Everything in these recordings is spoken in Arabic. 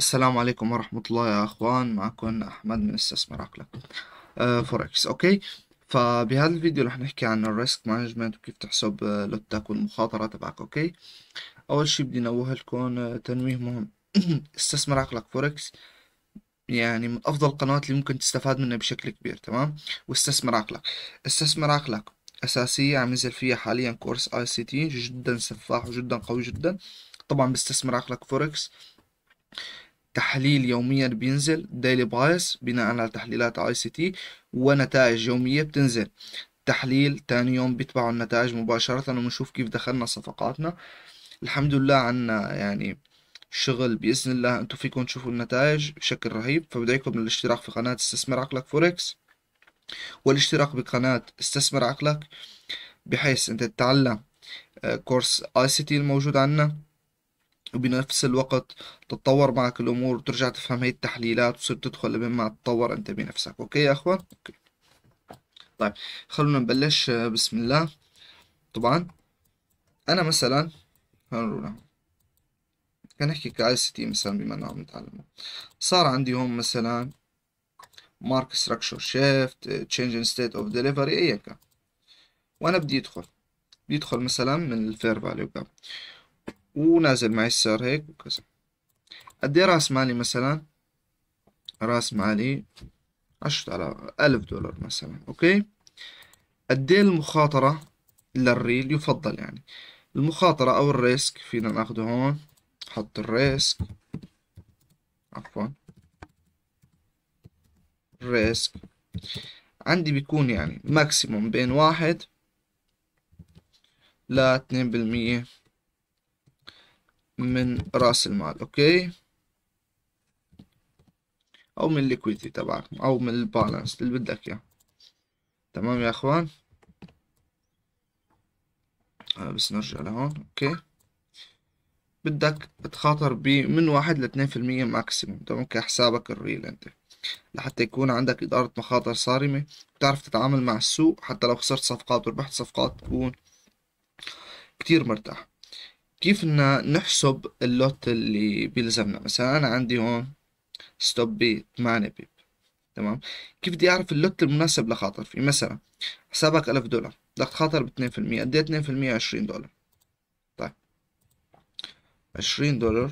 السلام عليكم ورحمة الله يا أخوان معكم أحمد من استثمار عقلك فوركس أوكي فبهذا الفيديو رح نحكي عن الريسك مانجمنت وكيف تحسب آه، لوتك والمخاطرة تبعك أوكي أول شي بدي نوه لكم آه، تنويه مهم استثمر عقلك فوركس يعني من أفضل القنوات اللي ممكن تستفاد منها بشكل كبير تمام واستثمر عقلك استثمر عقلك أساسية عم ينزل فيها حاليا كورس آي سي تي جدا سفاح وجدا قوي جدا طبعا باستثمر عقلك فوركس تحليل يوميا بينزل ديلي بايس بناء على تحليلات اي سي تي ونتائج يومية بتنزل تحليل تاني يوم بيتبعوا النتائج مباشرة وبنشوف كيف دخلنا صفقاتنا الحمد لله عنا يعني شغل بإذن الله أنتم فيكم تشوفوا النتائج بشكل رهيب فبدعيكم للاشتراك في قناة استثمر عقلك فوركس والاشتراك بقناة استثمر عقلك بحيث أنت تتعلم كورس اي سي تي الموجود عندنا وبنفس الوقت تتطور معك الأمور وترجع تفهم هي التحليلات وتصير تدخل ما تتطور أنت بنفسك أوكي يا أخوان أوكي. طيب خلونا نبلش آه، بسم الله طبعا أنا مثلا هنرونا نعم. كان احكي كاي سي مثلا بما انه عم نتعلمه صار عندي هون مثلا مارك ستراكشر شيفت تشينج ان ستيت اوف ديليفري ايا كان وانا بدي ادخل بدي ادخل مثلا من الفير فاليو كاب ونازل معي السعر هيك وكذا قد راس مالي مثلا راس مالي عشرة على ألف دولار مثلا أوكي قد المخاطرة للريل يفضل يعني المخاطرة أو الريسك فينا ناخده هون حط الريسك عفوا الريسك عندي بيكون يعني ماكسيموم بين واحد لاتنين بالمية من رأس المال أوكي أو من الليكويتي تبعك أو من البالانس اللي بدك إياه تمام يا إخوان آه، بس نرجع لهون أوكي بدك تخاطر ب من واحد لاتنين في المية ماكسيموم تمام كحسابك الريل أنت لحتى يكون عندك إدارة مخاطر صارمة وتعرف تتعامل مع السوق حتى لو خسرت صفقات وربحت صفقات تكون كتير مرتاح كيف بدنا نحسب اللوت اللي بيلزمنا مثلا أنا عندي هون ستوب بي 8 بيب تمام كيف بدي أعرف اللوت المناسب لخاطر في مثلا حسابك 1000 دولار بدك تخاطر ب 2% قد إيه 2% 20 دولار طيب 20 دولار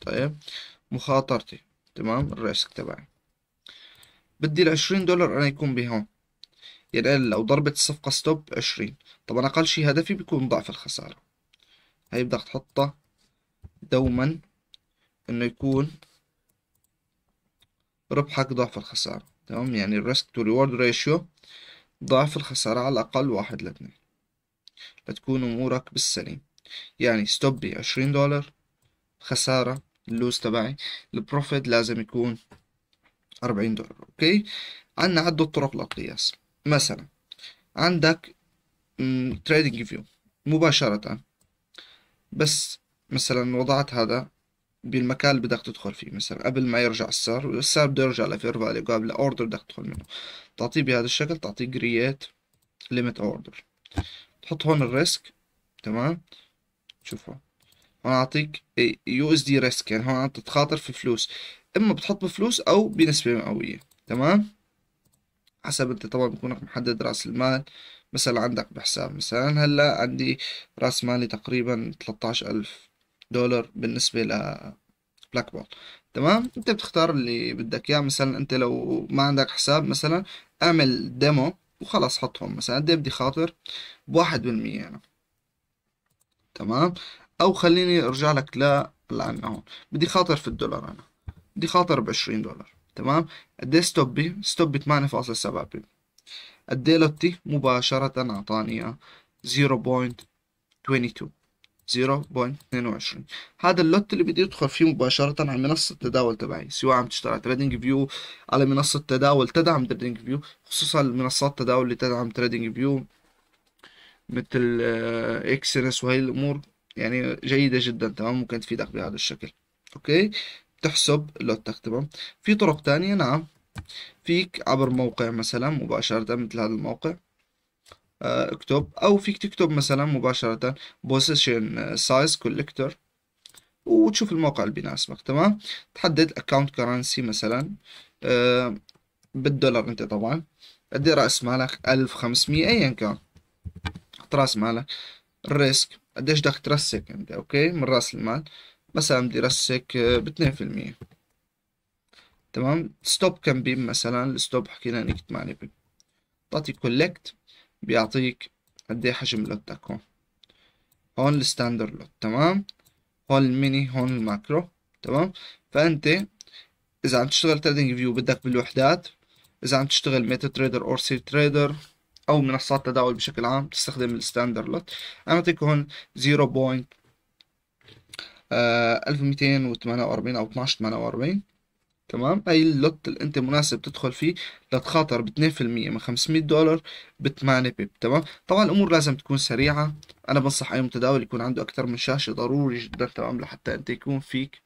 طيب مخاطرتي تمام الريسك تبعي بدي ال 20 دولار أنا يكون بهون يعني لو ضربت الصفقة ستوب 20 طبعا أقل شي هدفي بيكون ضعف الخسارة هيبدأ تحطها دوما انه يكون ربحك ضعف الخسارة تمام يعني الريسك تو ريورد ريشيو ضعف الخسارة على الأقل واحد لاتنين لتكون أمورك بالسليم يعني ستوبي عشرين دولار خسارة اللوز تبعي البروفيت لازم يكون أربعين دولار أوكي عنا عدة طرق للقياس مثلا عندك تريدنج فيو مباشرة بس مثلا وضعت هذا بالمكان اللي بدك تدخل فيه مثلا قبل ما يرجع السعر والسعر بده يرجع لفير فاليو قبل اوردر بدك تدخل منه تعطيه بهذا الشكل تعطيه كرييت ليميت اوردر تحط هون الريسك تمام شوفوا هون اعطيك يو اس دي ريسك يعني هون عم تتخاطر في فلوس اما بتحط بفلوس او بنسبه مئويه تمام حسب انت طبعا بكونك محدد راس المال مثلا عندك بحساب مثلا هلا عندي راس مالي تقريبا 13000 دولار بالنسبة ل بلاك بول تمام انت بتختار اللي بدك اياه مثلا انت لو ما عندك حساب مثلا اعمل ديمو وخلص حطهم مثلا قد بدي خاطر بواحد بالمية انا تمام او خليني ارجع لك لا لعنا هون بدي خاطر في الدولار انا بدي خاطر بعشرين دولار تمام قد ايه ستوبي ستوبي 8.7 بيب الديلتي ايه مباشرة اعطاني اياه 0.22 0.22 هذا اللوت اللي بدي ادخل فيه مباشرة على منصة التداول تبعي سواء عم تشتغل على تريدنج فيو على منصة تداول تدعم تريدنج فيو خصوصا المنصات التداول اللي تدعم تريدنج فيو مثل اكسنس آه، وهي الامور يعني جيدة جدا تمام ممكن تفيدك بهذا الشكل اوكي بتحسب لوتك تمام في طرق تانية نعم فيك عبر موقع مثلا مباشرة مثل هذا الموقع آه، اكتب او فيك تكتب مثلا مباشرة position size collector وتشوف الموقع اللي بيناسبك تمام تحدد account currency مثلا آه، بالدولار انت طبعا قد راس مالك 1500 ايا كان حط راس مالك الريسك قديش بدك ترسك انت اوكي من راس المال مثلا بدي رسك آه، ب المية تمام ستوب كان بيم مثلا الستوب حكينا انك معنى بيم تعطي كولكت بيعطيك قد ايه حجم لوتك هون هون الستاندر لوت تمام هون الميني هون الماكرو تمام فانت اذا عم تشتغل تريدنج فيو بدك بالوحدات اذا عم تشتغل ميتا تريدر اور سي تريدر او منصات تداول بشكل عام تستخدم الستاندر لوت انا بعطيك هون 0 بوينت آه، ألف وأربعين أو اتناش وأربعين تمام أي اللوت اللي أنت مناسب تدخل فيه لتخاطر ب 2% من 500 دولار ب 8 بيب تمام طبعا الأمور لازم تكون سريعة أنا بنصح أي متداول يكون عنده أكثر من شاشة ضروري جدا تمام لحتى أنت يكون فيك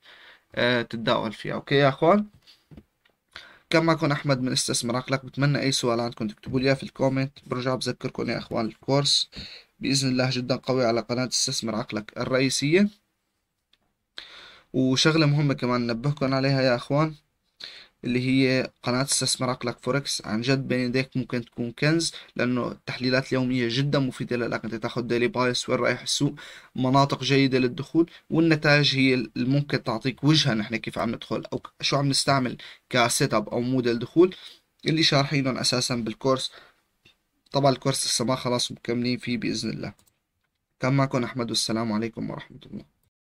آه تتداول فيها أوكي يا أخوان كان معكم احمد من استثمر عقلك بتمنى اي سؤال عندكم تكتبوا لي اياه في الكومنت برجع بذكركم يا اخوان الكورس باذن الله جدا قوي على قناه استثمر عقلك الرئيسيه وشغله مهمه كمان نبهكم عليها يا اخوان اللي هي قناة استثمار عقلك فوركس عن جد بين يديك ممكن تكون كنز لانه التحليلات اليومية جدا مفيدة لك انت تاخد ديلي بايس وين رايح السوق مناطق جيدة للدخول والنتائج هي اللي ممكن تعطيك وجهة نحن كيف عم ندخل او شو عم نستعمل كسيت اب او موديل دخول اللي شارحينهم اساسا بالكورس طبعا الكورس لسه ما خلاص مكملين فيه باذن الله كان معكم احمد والسلام عليكم ورحمة الله